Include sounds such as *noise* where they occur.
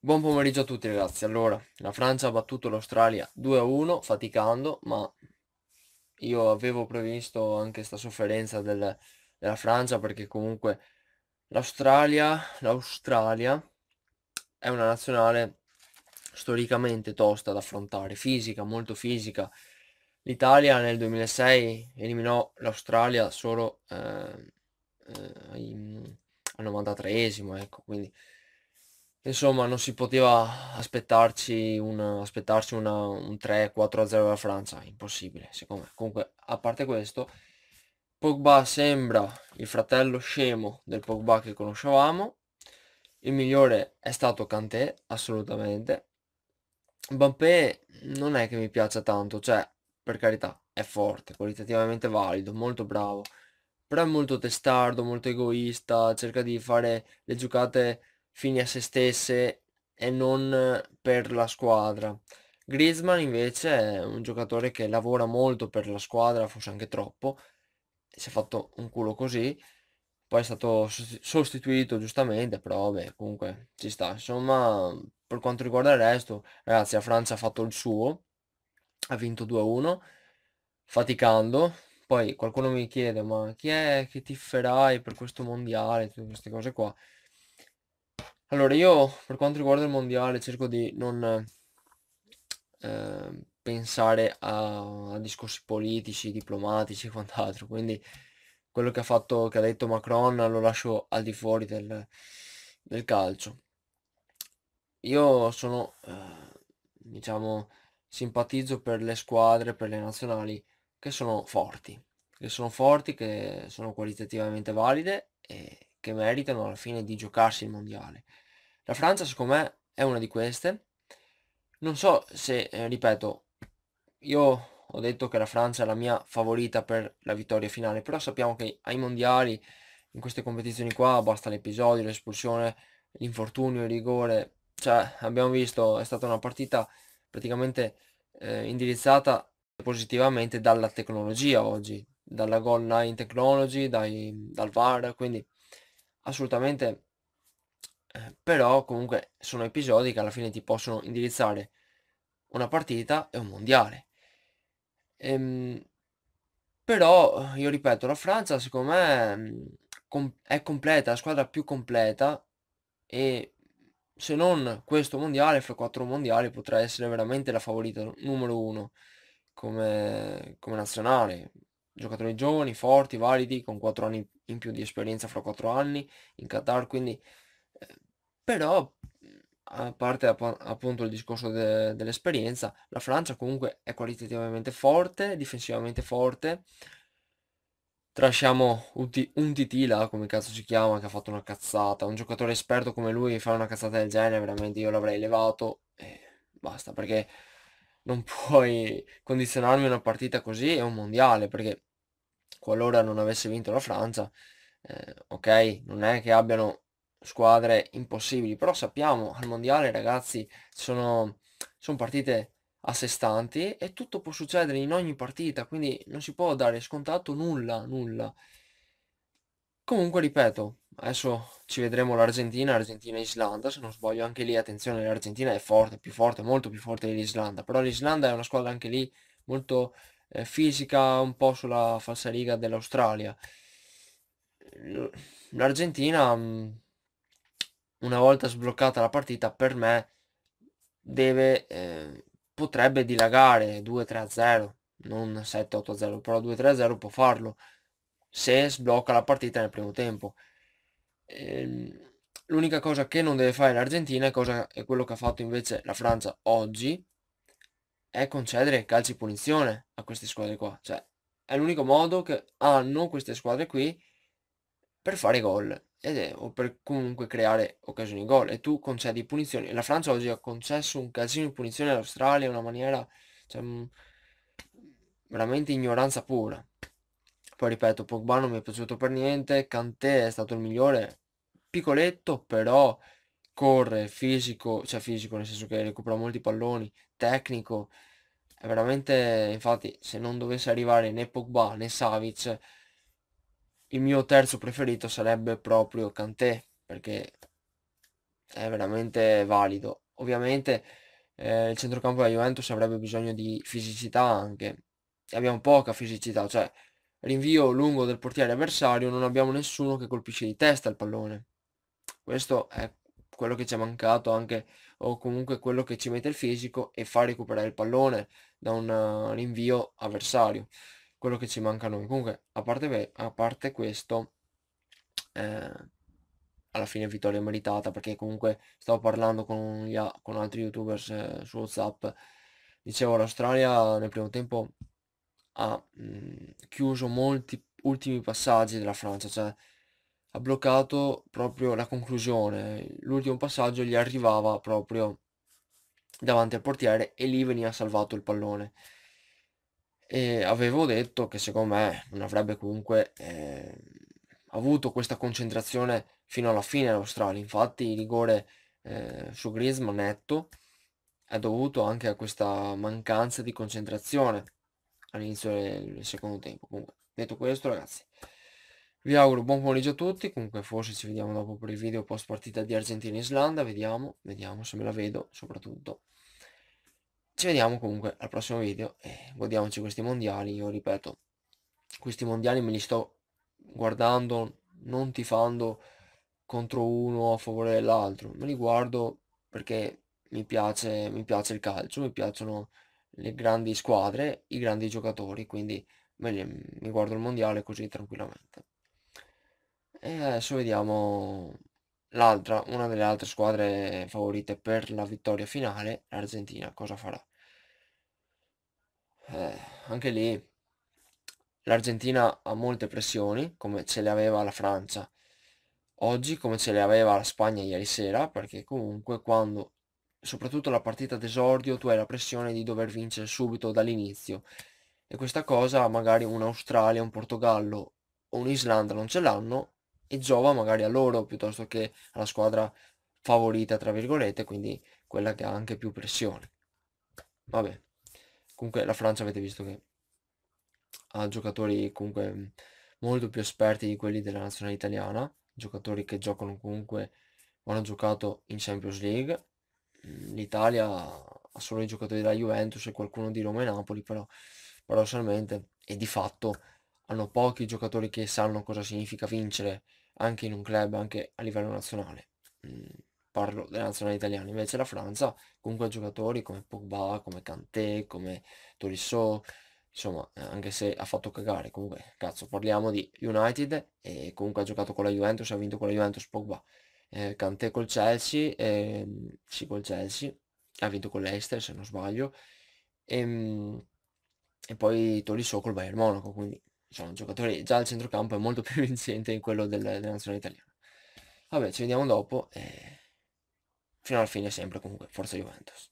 Buon pomeriggio a tutti ragazzi, allora la Francia ha battuto l'Australia 2-1 faticando ma io avevo previsto anche questa sofferenza del, della Francia perché comunque l'Australia l'Australia è una nazionale storicamente tosta da affrontare, fisica, molto fisica. L'Italia nel 2006 eliminò l'Australia solo eh, eh, al 93esimo, ecco, quindi Insomma, non si poteva aspettarci, un, aspettarci una, un 3-4-0 dalla Francia, impossibile, secondo me. Comunque, a parte questo, Pogba sembra il fratello scemo del Pogba che conoscevamo. Il migliore è stato Kanté, assolutamente. Mbappé non è che mi piaccia tanto, cioè, per carità, è forte, qualitativamente valido, molto bravo, però è molto testardo, molto egoista, cerca di fare le giocate fini a se stesse e non per la squadra. Griezmann invece è un giocatore che lavora molto per la squadra, forse anche troppo, si è fatto un culo così, poi è stato sostituito giustamente, però vabbè, comunque ci sta. Insomma, per quanto riguarda il resto, ragazzi, la Francia ha fatto il suo, ha vinto 2-1, faticando. Poi qualcuno mi chiede, ma chi è che ti ferai per questo mondiale, tutte queste cose qua. Allora, io per quanto riguarda il mondiale cerco di non eh, pensare a, a, discorsi politici, diplomatici e quant'altro, quindi quello che ha, fatto, che ha detto Macron lo lascio al di fuori del, del calcio. Io sono, eh, diciamo, simpatizzo per le squadre, per le nazionali che sono forti, che sono forti, che sono qualitativamente valide e che meritano alla fine di giocarsi il mondiale. La Francia secondo me è una di queste. Non so se, eh, ripeto, io ho detto che la Francia è la mia favorita per la vittoria finale, però sappiamo che ai mondiali, in queste competizioni qua, basta l'episodio, l'espulsione, l'infortunio, il rigore, cioè abbiamo visto è stata una partita praticamente eh, indirizzata positivamente dalla tecnologia oggi, dalla goal line technology, dai, dal VAR, quindi assolutamente eh, però comunque sono episodi che alla fine ti possono indirizzare una partita e un mondiale ehm, però eh, io ripeto la Francia secondo me mm, è completa la squadra più completa e se non questo mondiale, fra quattro mondiali, potrà essere veramente la favorita numero uno come, come nazionale giocatori giovani, forti, validi, con 4 anni in più di esperienza fra 4 anni in Qatar, quindi eh, però a parte appunto il discorso de, dell'esperienza, la Francia comunque è qualitativamente forte, difensivamente forte. Trasciamo un là, come cazzo si chiama, che ha fatto una cazzata. Un giocatore esperto come lui fa una cazzata del genere, veramente io l'avrei levato e basta, perché non *laughs* puoi condizionarmi una partita così e un mondiale, perché qualora non avesse vinto la Francia, eh, ok, non è che abbiano squadre impossibili, però sappiamo al mondiale ragazzi sono, sono partite a sé stanti e tutto può succedere in ogni partita, quindi non si può dare scontato nulla, nulla. Comunque ripeto, adesso ci vedremo l'Argentina, Argentina e Islanda, se non sbaglio anche lì, attenzione, l'Argentina è forte, più forte, molto più forte dell'Islanda, però l'Islanda è una squadra anche lì molto eh, fisica un po' sulla falsariga dell'Australia. L'Argentina, mm, una volta sbloccata la partita, per me deve, eh, potrebbe dilagare 2-3-0, non 7-8-0, però 2-3-0 può farlo se sblocca la partita nel primo tempo. Eh, L'unica cosa che non deve fare l'Argentina è, cosa, è quello che ha fatto invece la Francia oggi, è concedere calci punizione a queste squadre qua. Cioè, è l'unico modo che hanno queste squadre qui per fare gol Ed è, o per comunque creare occasioni gol e tu concedi punizioni. La Francia oggi ha concesso un calcio di punizione all'Australia in una maniera cioè, mm, veramente ignoranza pura. Poi ripeto, Pogba non mi è piaciuto per niente, Kanté è stato il migliore, piccoletto però corre, fisico, cioè fisico nel senso che recupera molti palloni, tecnico, è veramente, infatti, se non dovesse arrivare né Pogba né Savic, il mio terzo preferito sarebbe proprio Kanté, perché è veramente valido. Ovviamente eh, il centrocampo della Juventus avrebbe bisogno di fisicità anche, abbiamo poca fisicità, cioè rinvio lungo del portiere avversario, non abbiamo nessuno che colpisce di testa il pallone. Questo è quello che ci è mancato anche o comunque quello che ci mette il fisico e fa recuperare il pallone da un eh, rinvio avversario quello che ci manca a noi comunque a parte, a parte questo eh, alla fine vittoria meritata perché comunque stavo parlando con, gli, con altri youtubers eh, su whatsapp dicevo l'Australia nel primo tempo ha mh, mm, chiuso molti ultimi passaggi della Francia cioè ha bloccato proprio la conclusione. L'ultimo passaggio gli arrivava proprio davanti al portiere e lì veniva salvato il pallone. E avevo detto che secondo me non avrebbe comunque eh, avuto questa concentrazione fino alla fine l'Australia. Infatti il rigore eh, su Griezmann netto è dovuto anche a questa mancanza di concentrazione all'inizio del secondo tempo. Comunque, detto questo ragazzi, vi auguro buon pomeriggio a tutti, comunque forse ci vediamo dopo per il video post partita di Argentina-Islanda, vediamo, vediamo se me la vedo soprattutto. Ci vediamo comunque al prossimo video e godiamoci questi mondiali, io ripeto, questi mondiali me li sto guardando, non tifando contro uno a favore dell'altro, me li guardo perché mi piace, mi piace il calcio, mi piacciono le grandi squadre, i grandi giocatori, quindi me li, mi guardo il mondiale così tranquillamente. E adesso vediamo l'altra, una delle altre squadre favorite per la vittoria finale, l'Argentina, cosa farà. Eh, anche lì l'Argentina ha molte pressioni, come ce le aveva la Francia oggi, come ce le aveva la Spagna ieri sera, perché comunque quando, soprattutto la partita d'esordio, tu hai la pressione di dover vincere subito dall'inizio. E questa cosa magari un Australia, un Portogallo o un'Islanda non ce l'hanno, e giova magari a loro piuttosto che alla squadra favorita, tra virgolette, quindi quella che ha anche più pressione. Vabbè, comunque la Francia avete visto che ha giocatori comunque molto più esperti di quelli della nazionale italiana, giocatori che giocano comunque, hanno giocato in Champions League, mm, l'Italia ha solo i giocatori della Juventus e qualcuno di Roma e Napoli, però paradossalmente e di fatto hanno pochi giocatori che sanno cosa significa vincere anche in un club, anche a livello nazionale. Mm, parlo della nazionale italiana, invece la Francia comunque ha giocatori come Pogba, come Kanté, come Tolisso, insomma, eh, anche se ha fatto cagare, comunque, cazzo, parliamo di United e comunque ha giocato con la Juventus, ha vinto con la Juventus Pogba. Eh, Kanté col Chelsea, eh, sì col Chelsea, ha vinto con l'Ester se non sbaglio, e, ehm, e poi Tolisso col Bayern Monaco, quindi diciamo, un giocatore già al centrocampo è molto *laughs* più vincente in quello del, della nazionale italiana. Vabbè, ci vediamo dopo e fino alla fine sempre comunque, forza Juventus.